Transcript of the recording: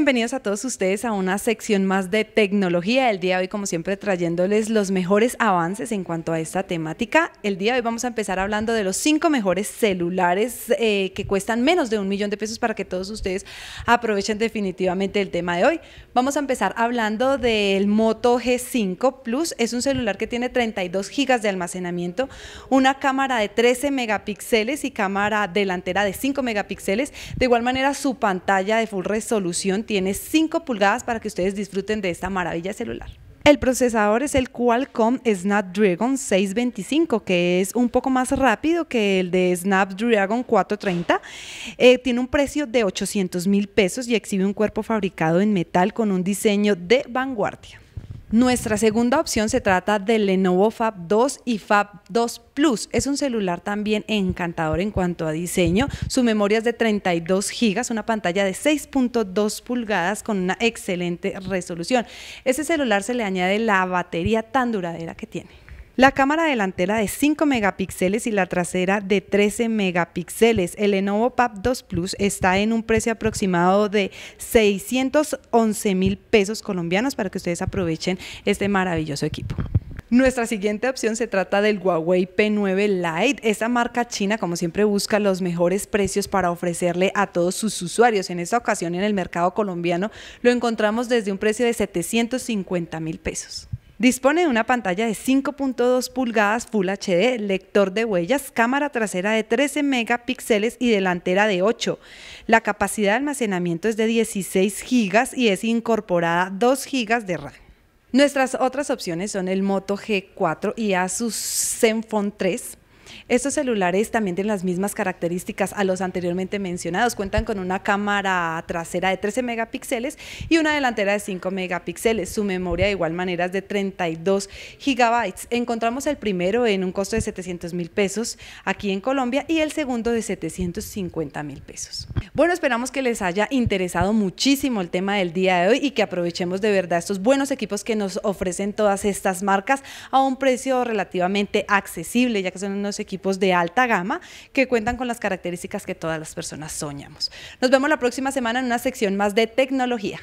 bienvenidos a todos ustedes a una sección más de tecnología. El día de hoy, como siempre, trayéndoles los mejores avances en cuanto a esta temática. El día de hoy vamos a empezar hablando de los cinco mejores celulares eh, que cuestan menos de un millón de pesos para que todos ustedes aprovechen definitivamente el tema de hoy. Vamos a empezar hablando del Moto G5 Plus. Es un celular que tiene 32 gigas de almacenamiento, una cámara de 13 megapíxeles y cámara delantera de 5 megapíxeles. De igual manera, su pantalla de full resolución tiene 5 pulgadas para que ustedes disfruten de esta maravilla celular. El procesador es el Qualcomm Snapdragon 625, que es un poco más rápido que el de Snapdragon 430. Eh, tiene un precio de 800 mil pesos y exhibe un cuerpo fabricado en metal con un diseño de vanguardia. Nuestra segunda opción se trata del Lenovo Fab 2 y Fab 2 Plus. Es un celular también encantador en cuanto a diseño. Su memoria es de 32 GB, una pantalla de 6.2 pulgadas con una excelente resolución. Ese celular se le añade la batería tan duradera que tiene. La cámara delantera de 5 megapíxeles y la trasera de 13 megapíxeles. El Lenovo Pad 2 Plus está en un precio aproximado de 611 mil pesos colombianos para que ustedes aprovechen este maravilloso equipo. Nuestra siguiente opción se trata del Huawei P9 Lite. Esta marca china, como siempre, busca los mejores precios para ofrecerle a todos sus usuarios. En esta ocasión, en el mercado colombiano, lo encontramos desde un precio de 750 mil pesos. Dispone de una pantalla de 5.2 pulgadas Full HD, lector de huellas, cámara trasera de 13 megapíxeles y delantera de 8. La capacidad de almacenamiento es de 16 GB y es incorporada 2 GB de RAM. Nuestras otras opciones son el Moto G4 y Asus Zenfone 3, estos celulares también tienen las mismas características a los anteriormente mencionados. Cuentan con una cámara trasera de 13 megapíxeles y una delantera de 5 megapíxeles. Su memoria de igual manera es de 32 gigabytes. Encontramos el primero en un costo de 700 mil pesos aquí en Colombia y el segundo de 750 mil pesos. Bueno, esperamos que les haya interesado muchísimo el tema del día de hoy y que aprovechemos de verdad estos buenos equipos que nos ofrecen todas estas marcas a un precio relativamente accesible, ya que son unos equipos de alta gama que cuentan con las características que todas las personas soñamos. Nos vemos la próxima semana en una sección más de tecnología.